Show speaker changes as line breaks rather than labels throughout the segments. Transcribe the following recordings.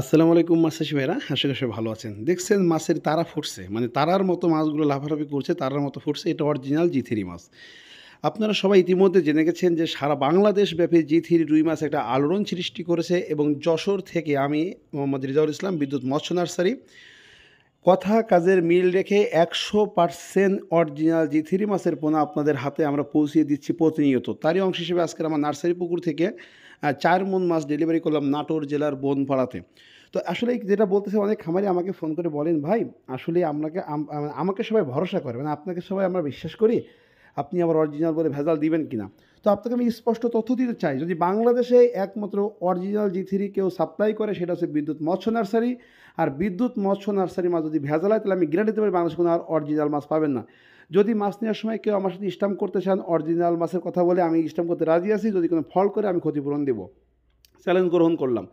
আসসালামু আলাইকুম মাছ ভাইরা হাসি কাশে ভালো আছেন দেখছেন মাছের তারা ফুটছে মানে তারার মতো মাছগুলো লাফালাফি করছে তারার মতো ফুটছে এটা অরিজিনাল জি থ্রি মাছ আপনারা সবাই ইতিমধ্যে জেনে গেছেন যে সারা বাংলাদেশ ব্যাপী জি থ্রি রুই মাছ একটা আলোড়ন সৃষ্টি করেছে এবং যশোর থেকে আমি মোহাম্মদ রিজাউল ইসলাম বিদ্যুৎ মৎস্য নার্সারি কথা কাজের মিল রেখে একশো পার্সেন্ট অরিজিনাল জি থ্রি মাছের পোনা আপনাদের হাতে আমরা পৌঁছিয়ে দিচ্ছি প্রতিনিয়ত তারই অংশ হিসেবে আজকের আমার নার্সারি পুকুর থেকে চার মন মাছ ডেলিভারি করলাম নাটোর জেলার বনপাড়াতে তো আসলে যেটা বলতেছে অনেক খামারি আমাকে ফোন করে বলেন ভাই আসলে আপনাকে আমাকে সবাই ভরসা করে মানে আপনাকে সবাই আমরা বিশ্বাস করি আপনি আবার অরিজিনাল বলে ভেজাল দিবেন কিনা তো আপনাকে আমি স্পষ্ট তথ্য দিতে চাই যদি বাংলাদেশে একমাত্র অরিজিনাল জি থ্রি কেউ সাপ্লাই করে সেটা হচ্ছে বিদ্যুৎ মৎস্য নার্সারি আর বিদ্যুৎ মৎস্য নার্সারি মাছ যদি ভেজাল হয় তাহলে আমি গ্যারান্টি দিতে পারি বাংলাদেশ কোনো আর অরিজিনাল মাছ পাবেন না যদি মাছ নেওয়ার সময় কেউ আমার সাথে ইস্টাম করতে চান অরিজিনাল মাছের কথা বলে আমি ইস্টাম করতে রাজি আছি যদি কোনো ফল করে আমি ক্ষতিপূরণ দেবো চ্যালেঞ্জ গ্রহণ করলাম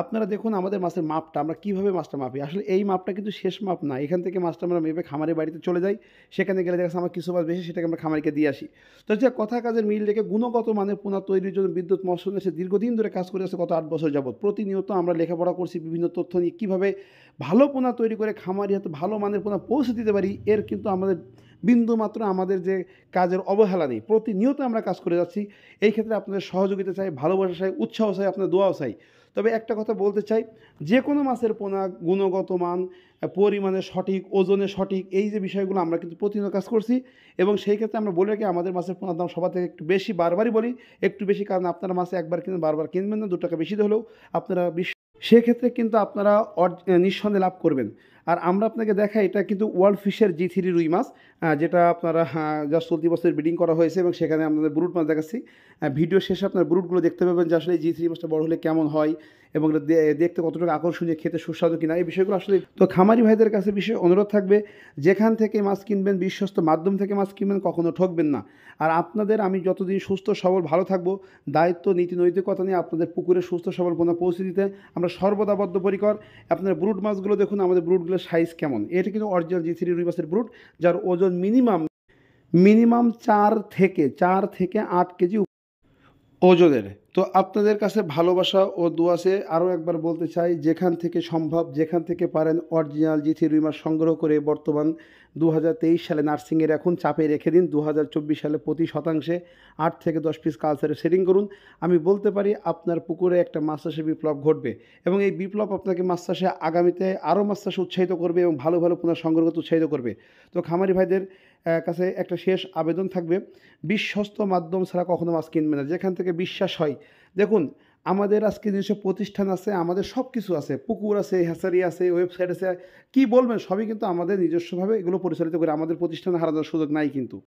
আপনারা দেখুন আমাদের মাছের মাপটা আমরা কীভাবে মাছটা মাপি আসলে এই মাপটা কিন্তু শেষ মাপ না এখান থেকে মাছটা আমরা মেপে খামারের বাড়িতে চলে যাই সেখানে গেলে দেখা আমার কিছু মাছ বেশি সেটাকে আমরা খামারিকে দিয়ে আসি তো যে কথা কাজের মিল রেখে গুণগত মানের পোনা তৈরির জন্য বিদ্যুৎ মৎস্য এসে দীর্ঘদিন ধরে কাজ করে আছে গত আট বছর যাবৎ প্রতিনিয়ত আমরা লেখাপড়া করছি বিভিন্ন তথ্য নিয়ে কীভাবে ভালো পোনা তৈরি করে খামারি হাতে ভালো মানের পোনা পৌঁছে দিতে পারি এর কিন্তু আমাদের বিন্দুমাত্র আমাদের যে কাজের অবহেলা নেই প্রতিনিয়ত আমরা কাজ করে যাচ্ছি এই ক্ষেত্রে আপনাদের সহযোগিতা চাই ভালোবাসা চাই উৎসাহ চাই আপনার দোয়াও চাই তবে একটা কথা বলতে চাই যে কোনো মাছের পোনা গুণগত মান পরিমাণে সঠিক ওজনে সঠিক এই যে বিষয়গুলো আমরা কিন্তু প্রতিনিয়ত কাজ করছি এবং সেই ক্ষেত্রে আমরা বলে রাখি আমাদের মাছের পোনার দাম সবার থেকে একটু বেশি বারবারই বলি একটু বেশি কারণ আপনারা মাছে একবার কিনবেন বারবার কিনবেন না দু টাকা বেশি হলেও আপনারা সেক্ষেত্রে কিন্তু আপনারা নিঃসন্দেহে লাভ করবেন আর আমরা আপনাকে দেখাই এটা কিন্তু ওয়ার্ল্ড ফিশের জি থ্রি রুই মাছ যেটা আপনারা যা হ্যাঁ, চলতি বছরের ব্রিডিং করা হয়েছে এবং সেখানে আপনাদের ব্রুট মাছ দেখাচ্ছি ভিডিও শেষে আপনার ব্রুটগুলো দেখতে পাবেন যে আসলে জি থ্রি মাছটা বড় হলে কেমন হয় এবং দেখতে কতটুকু আকর্ষণীয় খেতে সুস্বাদু কিনা এই বিষয়গুলো আসলে তো খামারি ভাইদের কাছে বিশেষ অনুরোধ থাকবে যেখান থেকে মাছ কিনবেন বিশ্বস্ত মাধ্যম থেকে মাছ কিনবেন কখনো ঠকবেন না আর আপনাদের আমি যতদিন সুস্থ সবল ভালো থাকবো দায়িত্ব নীতি নৈতিকতা নিয়ে আপনাদের পুকুরে সুস্থ সবল পৌঁছে দিতে আমরা পরিকর আপনার ব্রুট মাছগুলো দেখুন আমাদের ব্রুটগুলো মাছগুলোর সাইজ কেমন এটা কিন্তু অরিজিনাল জি থ্রি রুই ব্রুট যার ওজন মিনিমাম মিনিমাম চার থেকে চার থেকে আট কেজি ওজনের তো আপনাদের কাছে ভালোবাসা ও দোয়াশে আরও একবার বলতে চাই যেখান থেকে সম্ভব যেখান থেকে পারেন অরিজিনাল জিথি রুই মাছ সংগ্রহ করে বর্তমান দু সালে নার্সিংয়ের এখন চাপে রেখে দিন দু সালে প্রতি শতাংশে আট থেকে দশ পিস কালচারে সেটিং করুন আমি বলতে পারি আপনার পুকুরে একটা মাছ চাষে বিপ্লব ঘটবে এবং এই বিপ্লব আপনাকে মাছ চাষে আগামীতে আরও মাছ চাষে উৎসাহিত করবে এবং ভালো ভালো পুনর সংগ্রহ উৎসাহিত করবে তো খামারি ভাইদের কাছে একটা শেষ আবেদন থাকবে বিশ্বস্ত মাধ্যম ছাড়া কখনো মাছ কিনবে না যেখান থেকে বিশ্বাস হয় দেখুন আমাদের আজকে যেসব প্রতিষ্ঠান আছে আমাদের সব কিছু আছে পুকুর আছে হ্যাচারি আছে ওয়েবসাইট আছে কি বলবেন সবই কিন্তু আমাদের নিজস্বভাবে এগুলো পরিচালিত করে আমাদের প্রতিষ্ঠানে হারানোর সুযোগ নাই কিন্তু